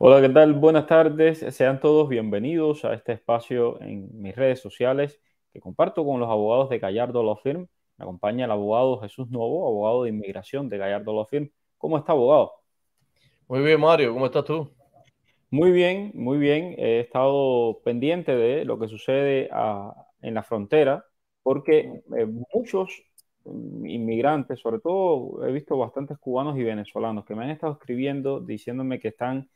Hola, ¿qué tal? Buenas tardes. Sean todos bienvenidos a este espacio en mis redes sociales que comparto con los abogados de Gallardo Law Firm. Me acompaña el abogado Jesús Novo, abogado de inmigración de Gallardo Law Firm. ¿Cómo está, abogado? Muy bien, Mario. ¿Cómo estás tú? Muy bien, muy bien. He estado pendiente de lo que sucede en la frontera porque eh, muchos mm, inmigrantes, sobre todo he visto bastantes cubanos y venezolanos que me han estado escribiendo diciéndome que están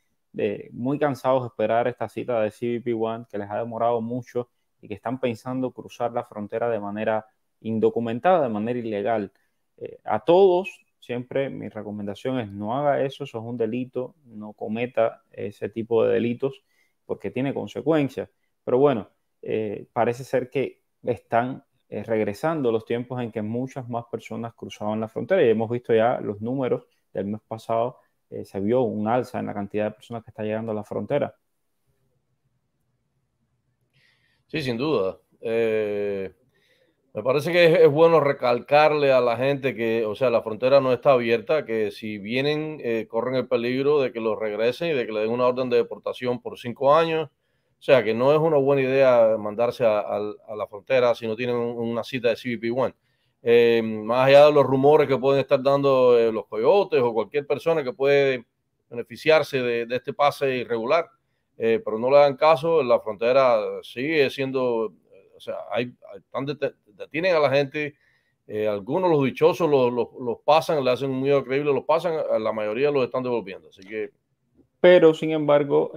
muy cansados de esperar esta cita de CBP One que les ha demorado mucho y que están pensando cruzar la frontera de manera indocumentada, de manera ilegal. Eh, a todos, siempre mi recomendación es no haga eso, eso es un delito, no cometa ese tipo de delitos porque tiene consecuencias. Pero bueno, eh, parece ser que están eh, regresando los tiempos en que muchas más personas cruzaban la frontera y hemos visto ya los números del mes pasado eh, se vio un alza en la cantidad de personas que están llegando a la frontera. Sí, sin duda. Eh, me parece que es, bueno recalcarle a la gente que, o sea, la frontera no está abierta, que si vienen, eh, corren el peligro de que los regresen y de que le den una orden de deportación por cinco años. O sea, que no es una buena idea mandarse a, la frontera si no tienen una cita de CBP-1. Eh, más allá de los rumores que pueden estar dando eh, los coyotes o cualquier persona que puede beneficiarse de, este pase irregular, eh, pero no le dan caso, la frontera sigue siendo, o sea, hay, están detienen a la gente, algunos los dichosos los, los, pasan, le hacen un miedo creíble, los pasan, la mayoría los están devolviendo, así que... Pero, sin embargo,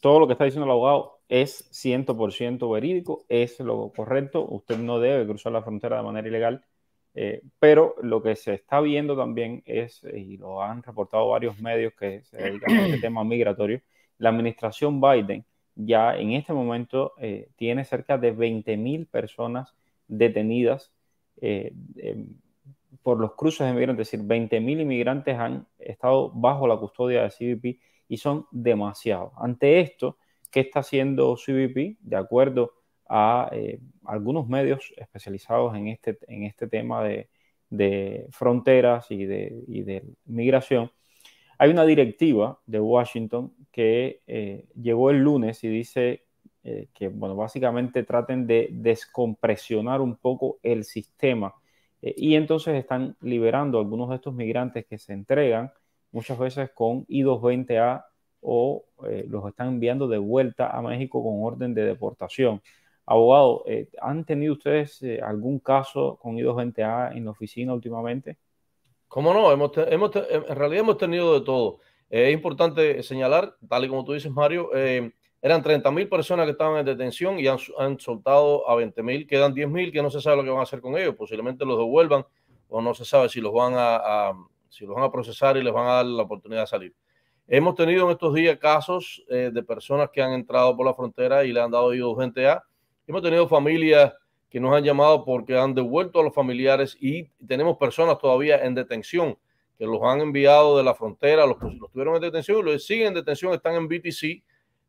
todo lo que está diciendo el abogado es 100% verídico, es lo correcto, usted no debe cruzar la frontera de manera ilegal, eh, pero lo que se está viendo también es, y lo han reportado varios medios que se dedican a este tema migratorio, la administración Biden ya en este momento eh, tiene cerca de 20.000 personas detenidas eh, em, por los cruces de migrantes es decir, 20.000 inmigrantes han estado bajo la custodia de CBP y son demasiados. Ante esto, qué está haciendo CBP de acuerdo a eh, algunos medios especializados en este, en este tema de, fronteras y de, migración. Hay una directiva de Washington que eh, llegó el lunes y dice eh, que, bueno, básicamente traten de descompresionar un poco el sistema. y entonces están liberando a algunos de estos migrantes que se entregan muchas veces con I220A o eh, los están enviando de vuelta a México con orden de deportación. Abogado, eh, ¿han tenido ustedes eh, algún caso con i gente a en la oficina últimamente? ¿Cómo no? en realidad hemos tenido de todo. es importante señalar, tal y como tú dices, Mario, eran 30.000 mil personas que estaban en detención y han, soltado a 20 mil, quedan 10 mil que no se sabe lo que van a hacer con ellos, posiblemente los devuelvan o no se sabe si los van si los van a procesar y les van a dar la oportunidad de salir. Hemos tenido en estos días casos eh, de personas que han entrado por la frontera y le han dado ido urgente A. Hemos tenido familias que nos han llamado porque han devuelto a los familiares y tenemos personas todavía en detención que los han enviado de la frontera, los, los tuvieron en detención y los siguen en detención, están en BTC,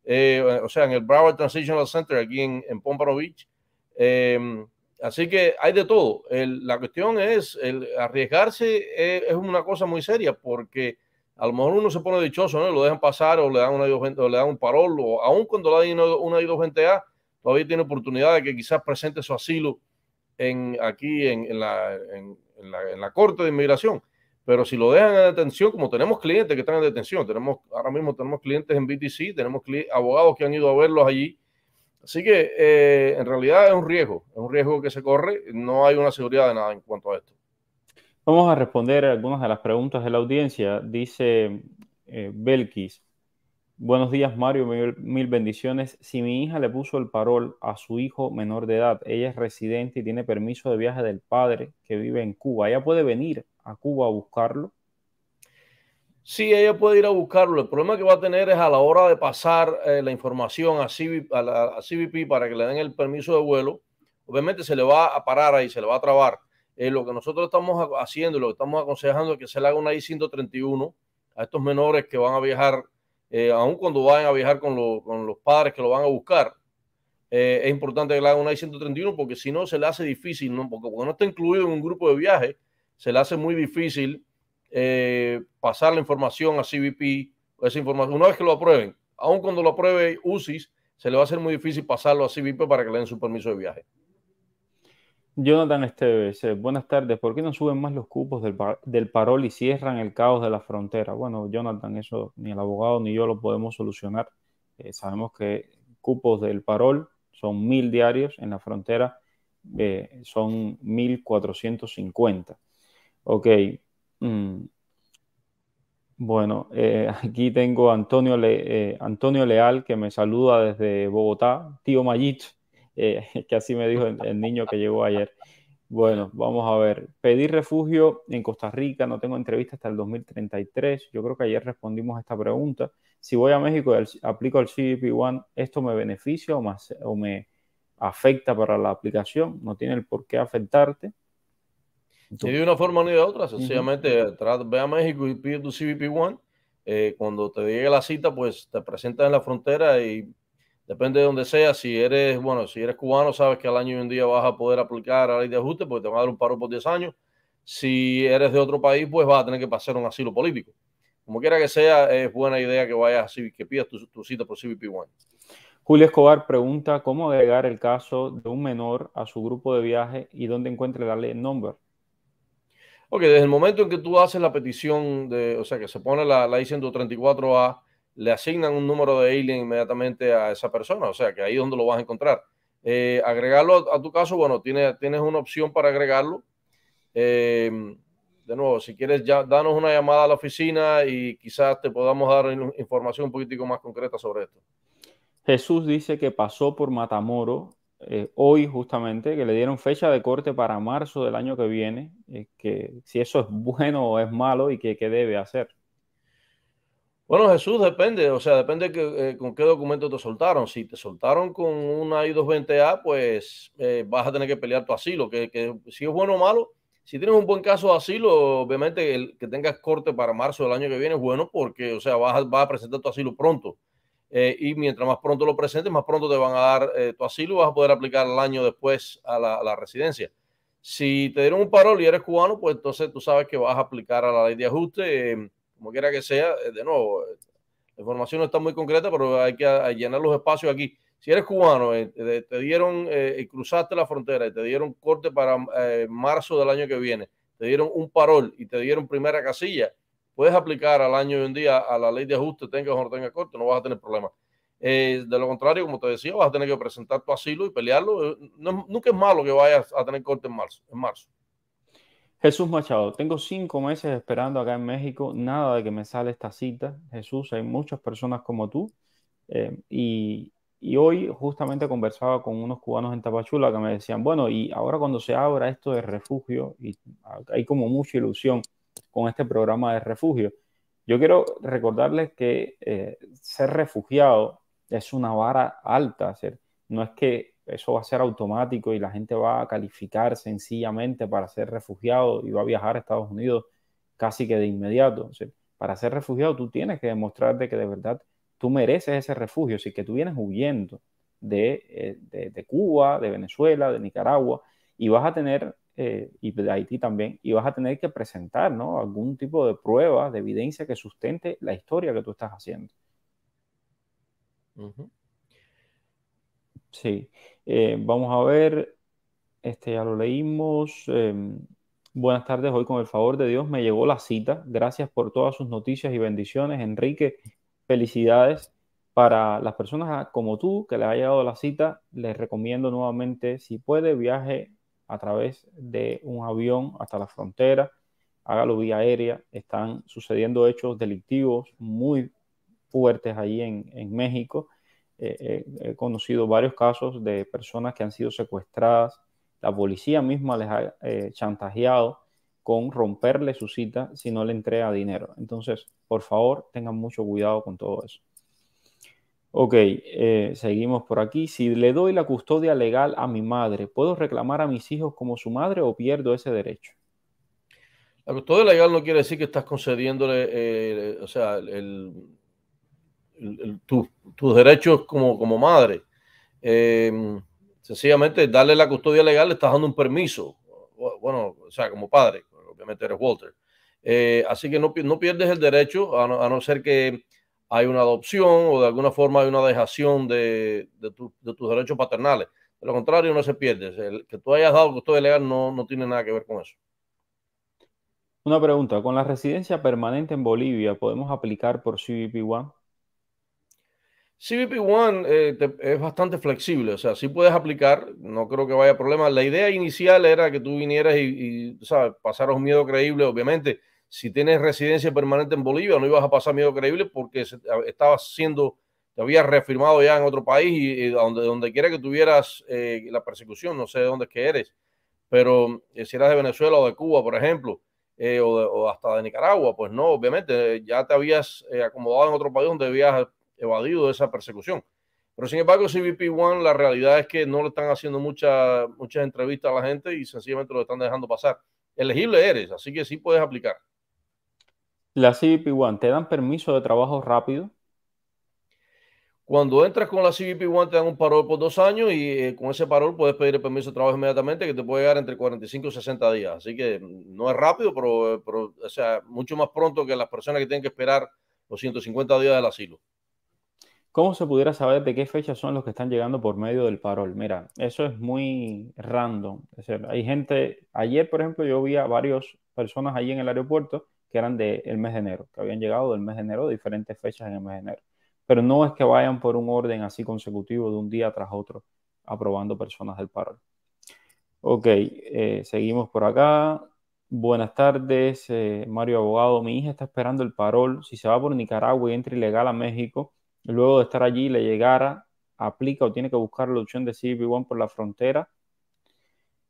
eh, o sea, en el Broward Transitional Center aquí en, en Pompano Beach. Em, así que hay de todo. la cuestión es, el arriesgarse eh, es una cosa muy seria porque a lo mejor uno se pone dichoso, ¿no? Lo dejan pasar o le dan una o le dan un parol, o aún cuando le dan una y dos gente A, todavía tiene oportunidad de que quizás presente su asilo en, aquí en, la, Corte de Inmigración. Pero si lo dejan en detención, como tenemos clientes que están en detención, tenemos, ahora mismo tenemos clientes en BTC, tenemos abogados que han ido a verlos allí. Así que eh, en realidad es un riesgo, es un riesgo que se corre, no hay una seguridad de nada en cuanto a esto. Vamos a responder algunas de las preguntas de la audiencia. Dice eh, Belkis, buenos días Mario, mil, bendiciones. Si mi hija le puso el parol a su hijo menor de edad, ella es residente y tiene permiso de viaje del padre que vive en Cuba, ¿ella puede venir a Cuba a buscarlo? Sí, ella puede ir a buscarlo. El problema que va a tener es a la hora de pasar eh, la información a, a CBP para que le den el permiso de vuelo. Obviamente se le va a parar ahí, se le va a trabar eh, lo que nosotros estamos haciendo y lo que estamos aconsejando es que se le haga una I-131 a estos menores que van a viajar, eh, aun cuando vayan a viajar con, con, los padres que lo van a buscar. Eh, es importante que le hagan una I-131 porque si no se le hace difícil, ¿no? porque no está incluido en un grupo de viaje, se le hace muy difícil pasar la información a CBP, esa información, una vez que lo aprueben, aun cuando lo apruebe UCIS, se le va a hacer muy difícil pasarlo a CBP para que le den su permiso de viaje. Jonathan Esteves, buenas tardes. ¿Por qué no suben más los cupos del, parol y cierran el caos de la frontera? Bueno, Jonathan, eso ni el abogado ni yo lo podemos solucionar. Eh, sabemos que cupos del parol son mil diarios, en la frontera eh, son 1450. Ok. Mm, bueno, eh, aquí tengo a Antonio, eh, Antonio Leal que me saluda desde Bogotá. Tío Mayich, eh, que así me dijo el, niño que llegó ayer. Bueno, vamos a ver. Pedir refugio en Costa Rica, no tengo entrevista hasta el 2033. Yo creo que ayer respondimos a esta pregunta. Si voy a México y aplico el CBP-1, ¿esto me beneficia o, me afecta para la aplicación? No tiene el por qué afectarte. y de una forma ni de otra, sencillamente ve a México y pide tu CBP-1. Eh, cuando te llegue la cita, pues te presentas en la frontera y depende de donde sea, si eres, bueno, si eres cubano, sabes que al año y un día vas a poder aplicar la ley de ajuste porque te van a dar un paro por 10 años. Si eres de otro país, pues vas a tener que pasar un asilo político. Como quiera que sea, es buena idea que vayas a que pidas tu, cita por cbp One. Julio Escobar pregunta cómo agregar el caso de un menor a su grupo de viaje y dónde encuentre darle ley number. Ok, desde el momento en que tú haces la petición, de, o sea, que se pone la, ley 134 a le asignan un número de alien inmediatamente a esa persona, o sea que ahí es donde lo vas a encontrar. Eh, agregarlo a, tu caso, bueno, tienes, tienes una opción para agregarlo. Em, de nuevo, si quieres, ya, danos una llamada a la oficina y quizás te podamos dar información un poquitico más concreta sobre esto. Jesús dice que pasó por Matamoro eh, hoy justamente, que le dieron fecha de corte para marzo del año que viene, eh, que si eso es bueno o es malo y que debe hacer. Bueno, Jesús, depende, o sea, depende que, eh, con qué documento te soltaron. Si te soltaron con una I-220A, pues eh, vas a tener que pelear tu asilo, que, si es bueno o malo, si tienes un buen caso de asilo, obviamente el que tengas corte para marzo del año que viene es bueno porque, o sea, vas a, presentar tu asilo pronto. Eh, y mientras más pronto lo presentes, más pronto te van a dar tu asilo, vas a poder aplicar el año después a la, la residencia. Si te dieron un parol y eres cubano, pues entonces tú sabes que vas a aplicar a la ley de ajuste como quiera que sea, eh, de nuevo, eh, la información no está muy concreta, pero hay que llenar los espacios aquí. Si eres cubano, eh, te, dieron, eh, cruzaste la frontera y te dieron corte para marzo del año que viene, te dieron un parol y te dieron primera casilla, puedes aplicar al año y un día a la ley de ajuste, tengas o no tengas corte, no vas a tener problema. de lo contrario, como te decía, vas a tener que presentar tu asilo y pelearlo. nunca es malo que vayas a tener corte en marzo. En marzo. Jesús Machado, tengo cinco meses esperando acá en México, nada de que me sale esta cita. Jesús, hay muchas personas como tú. Eh, y, hoy justamente conversaba con unos cubanos en Tapachula que me decían, bueno, y ahora cuando se abra esto de refugio, y hay como mucha ilusión con este programa de refugio, yo quiero recordarles que eh, ser refugiado es una vara alta, ser, no es que eso va a ser automático y la gente va a calificar sencillamente para ser refugiado y va a viajar a Estados Unidos casi que de inmediato. para ser refugiado tú tienes que demostrarte que de verdad tú mereces ese refugio, si que tú vienes huyendo eh, de, Cuba, de Venezuela, de Nicaragua, y vas a tener, eh, y de Haití también, y vas a tener que presentar ¿no? algún tipo de prueba, de evidencia que sustente la historia que tú estás haciendo. Sí, eh, vamos a ver, este ya lo leímos. Em, buenas tardes, hoy con el favor de Dios me llegó la cita. Gracias por todas sus noticias y bendiciones, Enrique. Felicidades para las personas ah, como tú que le ha llegado la cita. Les recomiendo nuevamente, si puede, viaje a través de un avión hasta la frontera. Hágalo vía aérea. Están sucediendo hechos delictivos muy fuertes allí en México eh, eh, he conocido varios casos de personas que han sido secuestradas, la policía misma les ha eh, chantajeado con romperle su cita si no le entrega dinero. Entonces, por favor, tengan mucho cuidado con todo eso. Ok, seguimos por aquí. Si le doy la custodia legal a mi madre, ¿puedo reclamar a mis hijos como su madre o pierdo ese derecho? La custodia legal no quiere decir que estás concediéndole, o sea, el, tus derechos como, como madre. Em, sencillamente, darle la custodia legal le estás dando un permiso. Bueno, o sea, como padre, obviamente eres Walter. Eh, así que no, pierdes el derecho, a no, ser que hay una adopción o de alguna forma hay una dejación de, tus derechos paternales. De lo contrario, no se pierde. El que tú hayas dado custodia legal no, no tiene nada que ver con eso. Una pregunta, con la residencia permanente en Bolivia, ¿podemos aplicar por CBP-1? CBP One eh, es bastante flexible, o sea, sí puedes aplicar, no creo que vaya problema. La idea inicial era que tú vinieras y, ¿sabes? pasaras miedo creíble, obviamente. Si tienes residencia permanente en Bolivia, no ibas a pasar miedo creíble porque estabas siendo, te habías reafirmado ya en otro país y, donde, donde quiera que tuvieras eh, la persecución, no sé de dónde es que eres, pero eh, si eras de Venezuela o de Cuba, por ejemplo, o, hasta de Nicaragua, pues no, obviamente, ya te habías acomodado en otro país donde vivías evadido de esa persecución. Pero sin embargo, CBP One, la realidad es que no le están haciendo mucha, muchas entrevistas a la gente y sencillamente lo están dejando pasar. Elegible eres, así que sí puedes aplicar. La CBP One, ¿te dan permiso de trabajo rápido? Cuando entras con la CBP One te dan un parol por dos años y eh, con ese parol puedes pedir el permiso de trabajo inmediatamente que te puede llegar entre 45 y 60 días. Así que mm, no es rápido, pero, eh, sea, mucho más pronto que las personas que tienen que esperar los 150 días del asilo. ¿Cómo se pudiera saber de qué fecha son los que están llegando por medio del parol? Mira, eso es muy random. hay gente, ayer por ejemplo yo vi a varias personas allí en el aeropuerto que eran del mes de enero, que habían llegado del mes de enero, diferentes fechas en el mes de enero. Pero no es que vayan por un orden así consecutivo de un día tras otro aprobando personas del parol. Ok, eh, seguimos por acá. Buenas tardes, eh, Mario Abogado. Mi hija está esperando el parol. Si se va por Nicaragua y entra ilegal a México, luego de estar allí le llegara, aplica o tiene que buscar la opción de CBP1 por la frontera.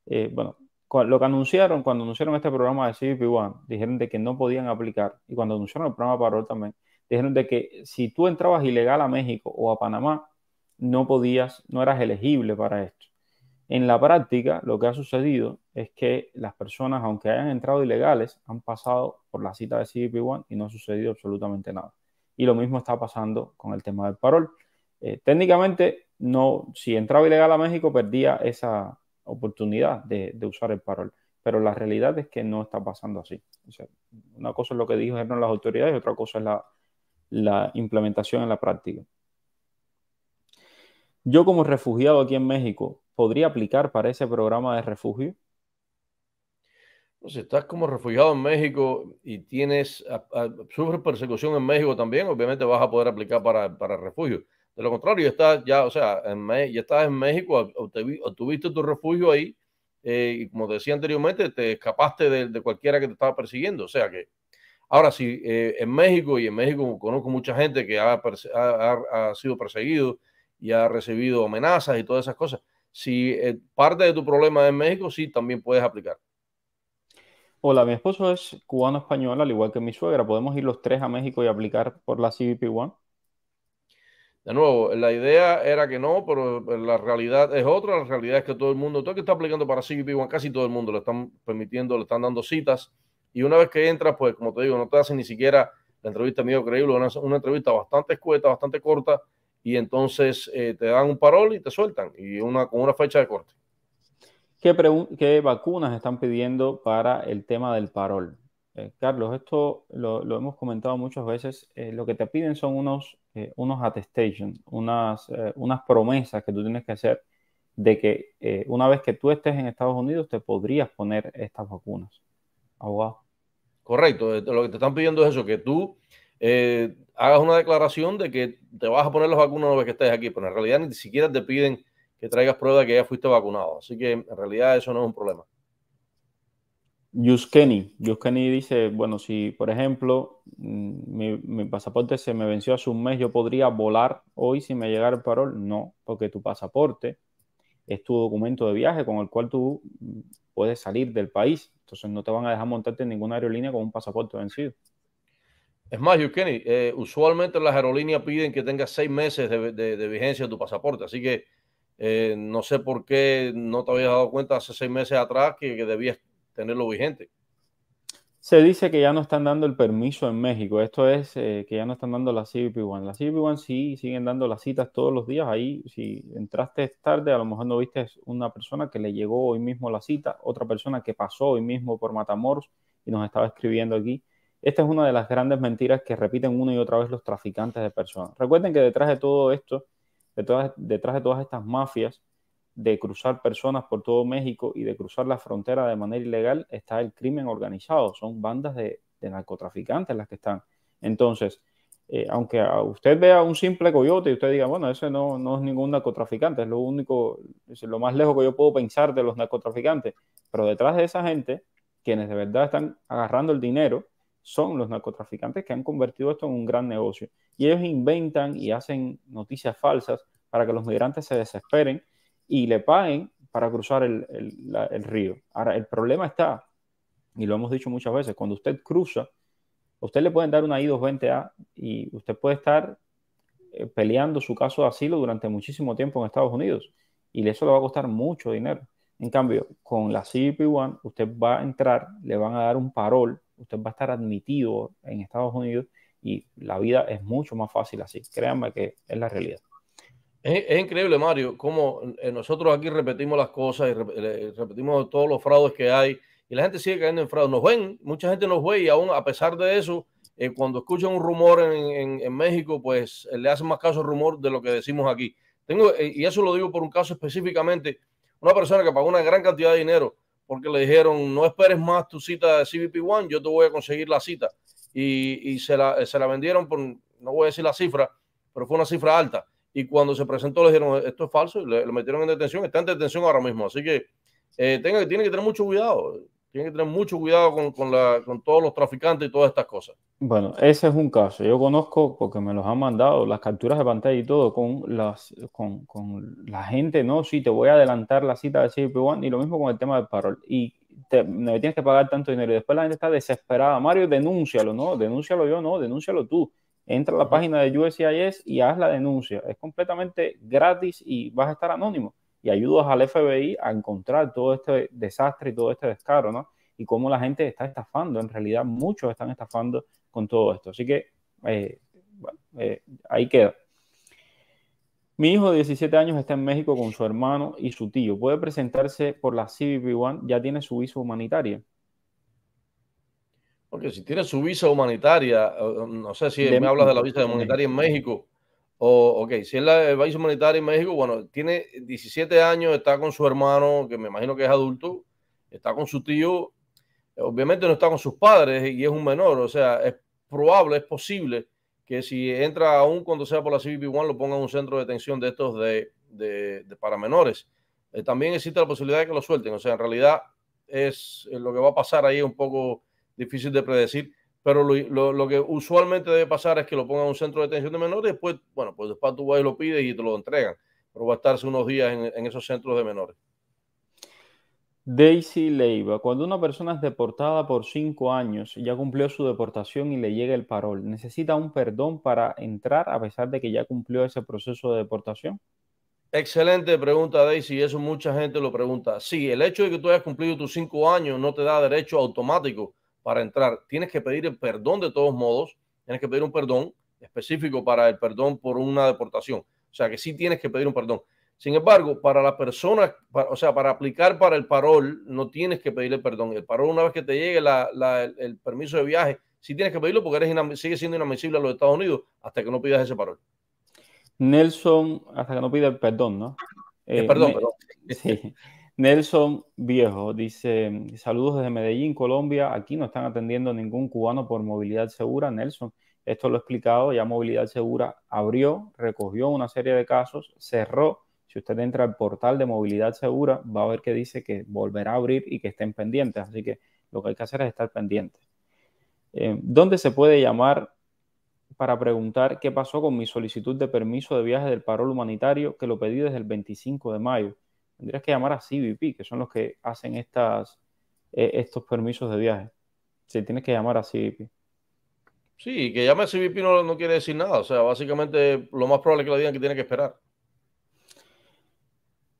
Eh, bueno, lo que anunciaron, cuando anunciaron este programa de CBP1, dijeron de que no podían aplicar. Y cuando anunciaron el programa Parol también, dijeron de que si tú entrabas ilegal a México o a Panamá, no podías, no eras elegible para esto. En la práctica, lo que ha sucedido es que las personas, aunque hayan entrado ilegales, han pasado por la cita de CBP1 y no ha sucedido absolutamente nada y lo mismo está pasando con el tema del parol. Eh, técnicamente, no, si entraba ilegal a México, perdía esa oportunidad de, usar el parol. Pero la realidad es que no está pasando así. O sea, una cosa es lo que dijeron las autoridades y otra cosa es la implementación en la práctica. Yo como refugiado aquí en México, ¿podría aplicar para ese programa de refugio? Si estás como refugiado en México y tienes sufres persecución en México también, obviamente vas a poder aplicar para, para refugio. De lo contrario, estás ya, o sea, en, ya estás en México, obtuviste tu refugio ahí eh, y como decía anteriormente, te escapaste de, de, cualquiera que te estaba persiguiendo. O sea que, ahora sí, eh, en México y en México conozco mucha gente que ha, ha, sido perseguido y ha recibido amenazas y todas esas cosas. Si eh, parte de tu problema es en México, sí, también puedes aplicar. Hola, mi esposo es cubano-español, al igual que mi suegra. ¿Podemos ir los tres a México y aplicar por la CBP One? De nuevo, la idea era que no, pero la realidad es otra. La realidad es que todo el mundo, todo el que está aplicando para CBP One, casi todo el mundo le están permitiendo, le están dando citas. Y una vez que entras, pues como te digo, no te hacen ni siquiera la entrevista mío creíble, una, entrevista bastante escueta, bastante corta. Y entonces eh, te dan un parol y te sueltan. Y una, con una fecha de corte. ¿Qué, vacunas están pidiendo para el tema del parol? Eh, Carlos, esto lo, hemos comentado muchas veces. Eh, lo que te piden son unos, eh, unos attestations, unas, unas promesas que tú tienes que hacer de que una vez que tú estés en Estados Unidos te podrías poner estas vacunas. Abogado. Correcto, lo que te están pidiendo es eso, que tú hagas una declaración de que te vas a poner las vacunas una vez que estés aquí, pero en realidad ni siquiera te piden que traigas prueba de que ya fuiste vacunado. Así que en realidad eso no es un problema. Yuskeni, Yuskeni dice, bueno, si por ejemplo mm, mi, pasaporte se me venció hace un mes, yo podría volar hoy si me llegara el parol. No, porque tu pasaporte es tu documento de viaje con el cual tú mm, puedes salir del país. Entonces no te van a dejar montarte en ninguna aerolínea con un pasaporte vencido. Es más, Yuskeni, eh, usualmente las aerolíneas piden que tengas seis meses de, vigencia tu pasaporte, así que eh, no sé por qué no te habías dado cuenta hace seis meses atrás que, debías tenerlo vigente. Se dice que ya no están dando el permiso en México. Esto es eh, que ya no están dando la CBP1. La CBP1 sí siguen dando las citas todos los días. Ahí, si entraste tarde, a lo mejor no viste una persona que le llegó hoy mismo la cita, otra persona que pasó hoy mismo por Matamoros y nos estaba escribiendo aquí. Esta es una de las grandes mentiras que repiten una y otra vez los traficantes de personas. Recuerden que detrás de todo esto detrás de todas estas mafias de cruzar personas por todo México y de cruzar la frontera de manera ilegal está el crimen organizado, son bandas de, narcotraficantes las que están. Entonces, eh, aunque usted vea un simple coyote y usted diga, bueno, ese no, no, es ningún narcotraficante, es lo único, es lo más lejos que yo puedo pensar de los narcotraficantes, pero detrás de esa gente, quienes de verdad están agarrando el dinero son los narcotraficantes que han convertido esto en un gran negocio. Y ellos inventan y hacen noticias falsas para que los migrantes se desesperen y le paguen para cruzar el, río. Ahora, el problema está, y lo hemos dicho muchas veces, cuando usted cruza, usted le pueden dar una I-220A y usted puede estar eh, peleando su caso de asilo durante muchísimo tiempo en Estados Unidos y eso le va a costar mucho dinero. En cambio, con la CIP1 usted va a entrar, le van a dar un parol usted va a estar admitido en Estados Unidos y la vida es mucho más fácil así. Créanme que es la realidad. Es, increíble, Mario, cómo eh, nosotros aquí repetimos las cosas y eh, repetimos todos los fraudes que hay y la gente sigue cayendo en fraude. Nos ven, mucha gente nos ve y aún a pesar de eso, eh, cuando escuchan un rumor en, México, pues le hacen más caso al rumor de lo que decimos aquí. Tengo, y eso lo digo por un caso específicamente, una persona que pagó una gran cantidad de dinero porque le dijeron, no esperes más tu cita de CBP One, yo te voy a conseguir la cita. Y, y se, la, se, la, vendieron por, no voy a decir la cifra, pero fue una cifra alta. Y cuando se presentó le dijeron, esto es falso, y le, lo metieron en detención, está en detención ahora mismo. Así que eh, tenga, tiene que tener mucho cuidado. Tienes que tener mucho cuidado con, todos los traficantes y todas estas cosas. Bueno, ese es un caso. Yo conozco, porque me los han mandado, las capturas de pantalla y todo, con, las, con, la gente, no, sí, te voy a adelantar la cita de cip 1 y lo mismo con el tema del parol. Y me tienes que pagar tanto dinero. Y después la gente está desesperada. Mario, denúncialo, no, denúncialo yo, no, denúncialo tú. Entra a la página de USCIS y haz la denuncia. Es completamente gratis y vas a estar anónimo y ayudas al FBI a encontrar todo este desastre y todo este descaro, ¿no? Y cómo la gente está estafando, en realidad muchos están estafando con todo esto. Así que eh, bueno, eh, ahí queda. Mi hijo de 17 años está en México con su hermano y su tío. ¿Puede presentarse por la cbp One. ¿Ya tiene su visa humanitaria? Porque si tiene su visa humanitaria, eh, no sé si me hablas de la visa humanitaria en México, Oh, ok, si es el país humanitario en México, bueno, tiene 17 años, está con su hermano, que me imagino que es adulto, está con su tío, obviamente no está con sus padres y es un menor, o sea, es probable, es posible que si entra aún cuando sea por la CBP-1 lo pongan en un centro de detención de estos de, para menores. Eh, también existe la posibilidad de que lo suelten, o sea, en realidad es eh, lo que va a pasar ahí es un poco difícil de predecir pero lo, que usualmente debe pasar es que lo pongan a un centro de detención de menores, y después, bueno, pues después tú vas y lo pides y te lo entregan, pero va a estarse unos días en, esos centros de menores. Daisy Leiva, cuando una persona es deportada por cinco años, y ya cumplió su deportación y le llega el parol, ¿necesita un perdón para entrar a pesar de que ya cumplió ese proceso de deportación? Excelente pregunta, Daisy. Eso mucha gente lo pregunta. Sí, el hecho de que tú hayas cumplido tus cinco años no te da derecho automático para entrar. Tienes que pedir el perdón de todos modos, tienes que pedir un perdón específico para el perdón por una deportación. O sea que sí tienes que pedir un perdón. Sin embargo, para la persona, o sea, para aplicar para el parol, no tienes que pedirle perdón. El parol, una vez que te llegue el, permiso de viaje, sí tienes que pedirlo porque eres sigue siendo inadmisible a los Estados Unidos hasta que no pidas ese parol. Nelson, hasta que no pida el perdón, ¿no? Eh, eh, perdón, perdón. Sí. Nelson Viejo dice, saludos desde Medellín, Colombia. Aquí no están atendiendo ningún cubano por movilidad segura. Nelson, esto lo he explicado, ya movilidad segura abrió, recogió una serie de casos, cerró. Si usted entra al portal de movilidad segura, va a ver que dice que volverá a abrir y que estén pendientes. Así que lo que hay que hacer es estar pendientes. Em, ¿Dónde se puede llamar para preguntar qué pasó con mi solicitud de permiso de viaje del parol humanitario que lo pedí desde el 25 de mayo? tendrías que llamar a CBP, que son los que hacen estas, eh, estos permisos de viaje. Se tienes que llamar a CBP. Sí, que llame a CBP no, no quiere decir nada. O sea, básicamente lo más probable es que le digan que tiene que esperar.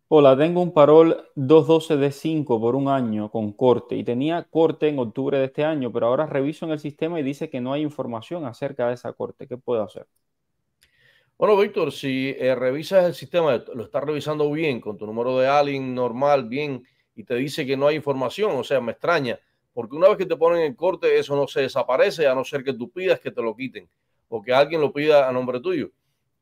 Hola, tengo un parol 212D5 por un año con corte y tenía corte en octubre de este año, pero ahora reviso en el sistema y dice que no hay información acerca de esa corte. ¿Qué puedo hacer? Bueno, Víctor, si eh, revisas el sistema, lo estás revisando bien con tu número de alguien normal, bien, y te dice que no hay información, o sea, me extraña, porque una vez que te ponen el corte, eso no se desaparece, a no ser que tú pidas que te lo quiten o que alguien lo pida a nombre tuyo.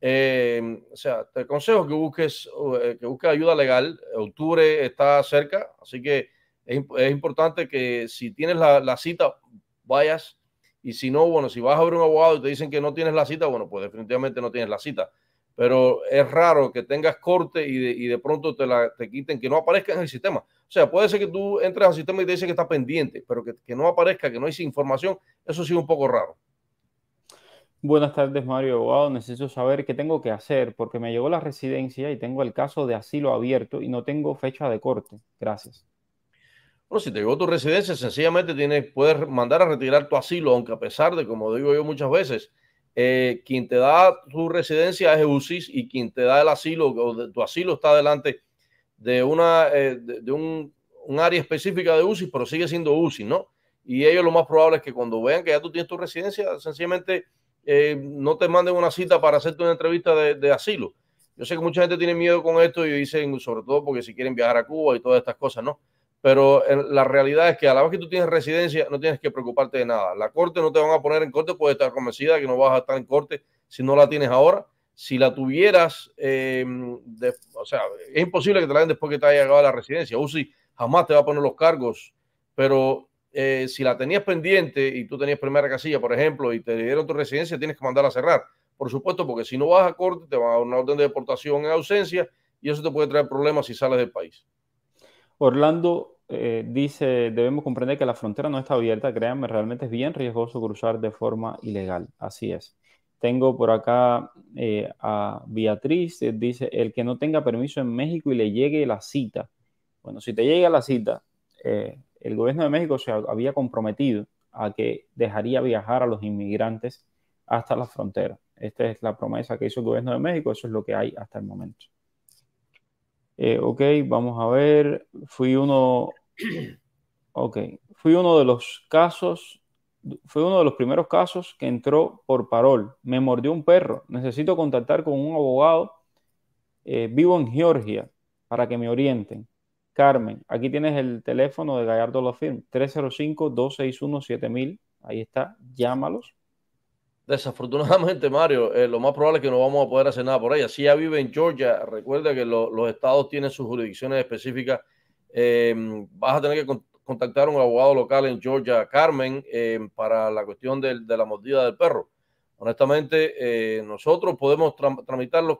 Em, o sea, te aconsejo que busques, eh, que busques ayuda legal. Octubre está cerca, así que es, importante que si tienes la, la cita, vayas y si no, bueno, si vas a ver un abogado y te dicen que no tienes la cita, bueno, pues definitivamente no tienes la cita. Pero es raro que tengas corte y de, pronto te, la, te quiten, que no aparezca en el sistema. O sea, puede ser que tú entres al sistema y te dicen que está pendiente, pero que, que no aparezca, que no hay información, eso sí es un poco raro. Buenas tardes, Mario. Abogado, necesito saber qué tengo que hacer porque me llegó la residencia y tengo el caso de asilo abierto y no tengo fecha de corte. Gracias. Bueno, si te llegó tu residencia, sencillamente tienes, puedes mandar a retirar tu asilo, aunque a pesar de, como digo yo muchas veces, eh, quien te da tu residencia es EUSIS y quien te da el asilo, o de, tu asilo está delante de una eh, de, un, área específica de UCI, pero sigue siendo UCI, ¿no? Y ellos lo más probable es que cuando vean que ya tú tienes tu residencia, sencillamente eh, no te manden una cita para hacerte una entrevista de, de, asilo. Yo sé que mucha gente tiene miedo con esto y dicen, sobre todo porque si quieren viajar a Cuba y todas estas cosas, ¿no? pero la realidad es que a la vez que tú tienes residencia, no tienes que preocuparte de nada. La corte no te van a poner en corte, puedes estar convencida que no vas a estar en corte si no la tienes ahora. Si la tuvieras, em, o sea, es imposible que te la den después que te haya llegado a la residencia. UCI jamás te va a poner los cargos, pero eh, si la tenías pendiente y tú tenías primera casilla, por ejemplo, y te dieron tu residencia, tienes que mandarla a cerrar. Por supuesto, porque si no vas a corte, te van a dar una orden de deportación en ausencia y eso te puede traer problemas si sales del país. Orlando eh, dice, debemos comprender que la frontera no está abierta, créanme, realmente es bien riesgoso cruzar de forma ilegal. Así es. Tengo por acá eh, a Beatriz, eh, dice, el que no tenga permiso en México y le llegue la cita. Bueno, si te llega la cita, el gobierno de México se había comprometido a que dejaría viajar a los inmigrantes hasta la frontera. Esta es la promesa que hizo el gobierno de México, eso es lo que hay hasta el momento. Eh, ok, vamos a ver. Fui uno. fui uno de los casos. Fue uno de los primeros casos que entró por parol. Me mordió un perro. Necesito contactar con un abogado. Eh, vivo en Georgia para que me orienten. Carmen, aquí tienes el teléfono de Gallardo Law Firm, 305-261-7000. Ahí está, llámalos Desafortunadamente, Mario, eh, lo más probable es que no vamos a poder hacer nada por ella. Si ella vive en Georgia, recuerda que los estados tienen sus jurisdicciones específicas. Em, vas a tener que contactar a un abogado local en Georgia, Carmen, em, para la cuestión de la mordida del perro. Honestamente, eh, nosotros podemos tramitar los,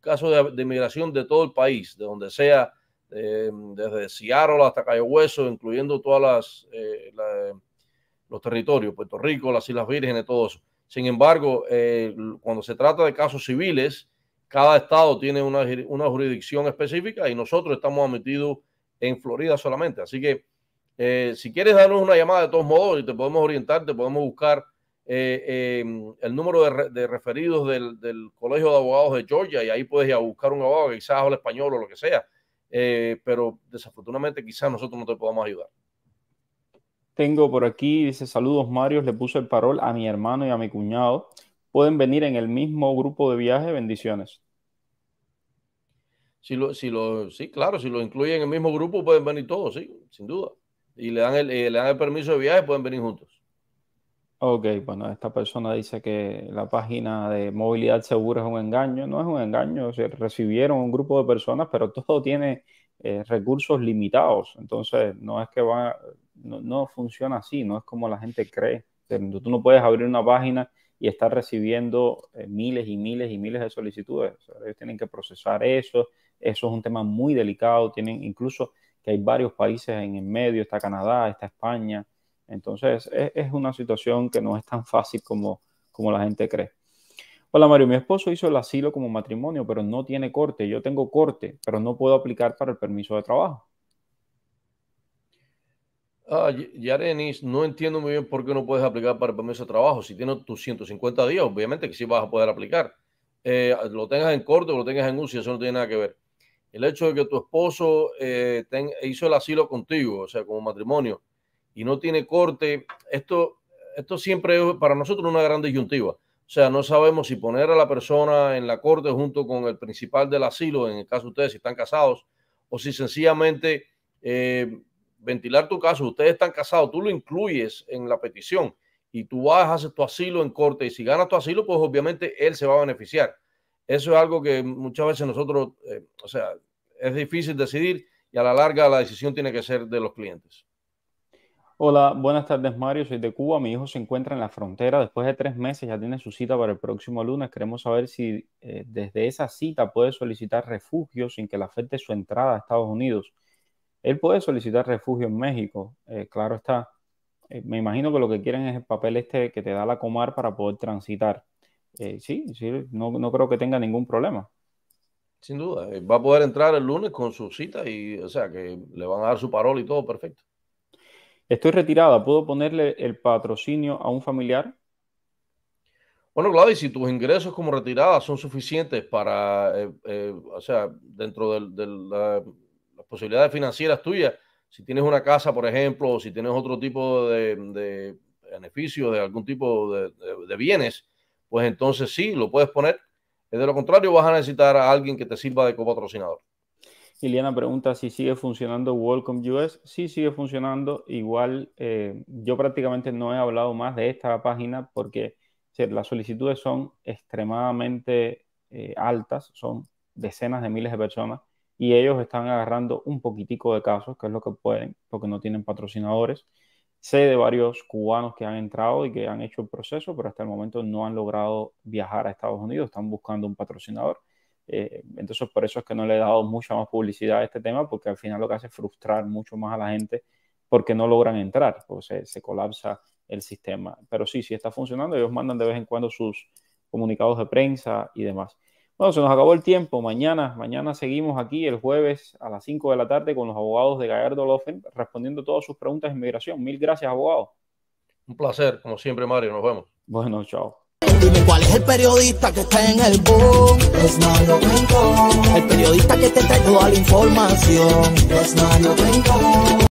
casos de, inmigración de todo el país, de donde sea, em, desde Seattle hasta Cayo Hueso, incluyendo todas las, eh, los territorios, Puerto Rico, las Islas Vírgenes, todo eso. Sin embargo, eh, cuando se trata de casos civiles, cada estado tiene una, jurisdicción específica y nosotros estamos admitidos en Florida solamente. Así que eh, si quieres darnos una llamada de todos modos y te podemos orientar, te podemos buscar eh, em, el número de, referidos del, del, Colegio de Abogados de Georgia y ahí puedes ir a buscar un abogado quizás el español o lo que sea. pero desafortunadamente quizás nosotros no te podamos ayudar. Tengo por aquí, dice saludos Mario, le puse el parol a mi hermano y a mi cuñado. Pueden venir en el mismo grupo de viaje, bendiciones. Si lo, si lo, sí, claro, si lo incluyen en el mismo grupo pueden venir todos, sí, sin duda. Y le dan el, eh, le dan el permiso de viaje, pueden venir juntos. Ok, bueno, esta persona dice que la página de movilidad segura es un engaño. No es un engaño, se recibieron un grupo de personas, pero todo tiene eh, recursos limitados. Entonces, no es que va, no, no, funciona así, no es como la gente cree. tú no puedes abrir una página y estar recibiendo eh, miles y miles y miles de solicitudes. ellos tienen que procesar eso, eso es un tema muy delicado, tienen incluso que hay varios países en el medio, está Canadá, está España. Entonces, es, es una situación que no es tan fácil como, como la gente cree. Hola Mario, mi esposo hizo el asilo como matrimonio, pero no tiene corte. Yo tengo corte, pero no puedo aplicar para el permiso de trabajo. Ah, Yarenis, no entiendo muy bien por qué no puedes aplicar para el permiso de trabajo. Si tienes tus 150 días, obviamente que sí vas a poder aplicar. Eh, lo tengas en corte o lo tengas en UCI, eso no tiene nada que ver. El hecho de que tu esposo eh, hizo el asilo contigo, o sea, como matrimonio, y no tiene corte, esto, esto siempre es para nosotros una gran disyuntiva. O sea, no sabemos si poner a la persona en la corte junto con el principal del asilo, en el caso de ustedes, si están casados, o si sencillamente eh, ventilar tu caso, ustedes están casados, tú lo incluyes en la petición y tú vas, a hacer tu asilo en corte y si ganas tu asilo, pues obviamente él se va a beneficiar. Eso es algo que muchas veces nosotros, eh, o sea, es difícil decidir y a la larga la decisión tiene que ser de los clientes. Hola, buenas tardes Mario, soy de Cuba, mi hijo se encuentra en la frontera, después de tres meses ya tiene su cita para el próximo lunes, queremos saber si eh, desde esa cita puede solicitar refugio sin que le afecte su entrada a Estados Unidos. Él puede solicitar refugio en México, eh, claro está. Eh, me imagino que lo que quieren es el papel este que te da la Comar para poder transitar. Eh, sí, sí no, creo que tenga ningún problema. Sin duda, va a poder entrar el lunes con su cita y, o sea, que le van a dar su parol y todo perfecto. Estoy retirada, ¿puedo ponerle el patrocinio a un familiar? Bueno, Gladys, si tus ingresos como retirada son suficientes para, o sea, dentro del, posibilidades financieras tuyas. Si tienes una casa, por ejemplo, o si tienes otro tipo de, beneficio de algún tipo de, bienes, pues entonces sí, lo puedes poner. De lo contrario, vas a necesitar a alguien que te sirva de copatrocinador. Liliana pregunta si sigue funcionando Welcome US. Sí, sigue funcionando. Igual, eh, yo prácticamente no he hablado más de esta página porque las solicitudes son extremadamente eh, altas, son decenas de miles de personas y ellos están agarrando un poquitico de casos, que es lo que pueden, porque no tienen patrocinadores. Sé de varios cubanos que han entrado y que han hecho el proceso, pero hasta el momento no han logrado viajar a Estados Unidos, están buscando un patrocinador. Eh, entonces, por eso es que no le he dado mucha más publicidad a este tema, porque al final lo que hace es frustrar mucho más a la gente porque no logran entrar, porque se, se colapsa el sistema. Pero sí, sí está funcionando, ellos mandan de vez en cuando sus comunicados de prensa y demás. Bueno, se nos acabó el tiempo. Mañana, mañana seguimos aquí el jueves a las 5 de la tarde con los abogados de Gallardo Lofen respondiendo todas sus preguntas de inmigración. Mil gracias, abogado. Un placer, como siempre, Mario. Nos vemos. Bueno, chao. Dime cuál es el periodista que está en el Es El periodista que te trae toda la información. Es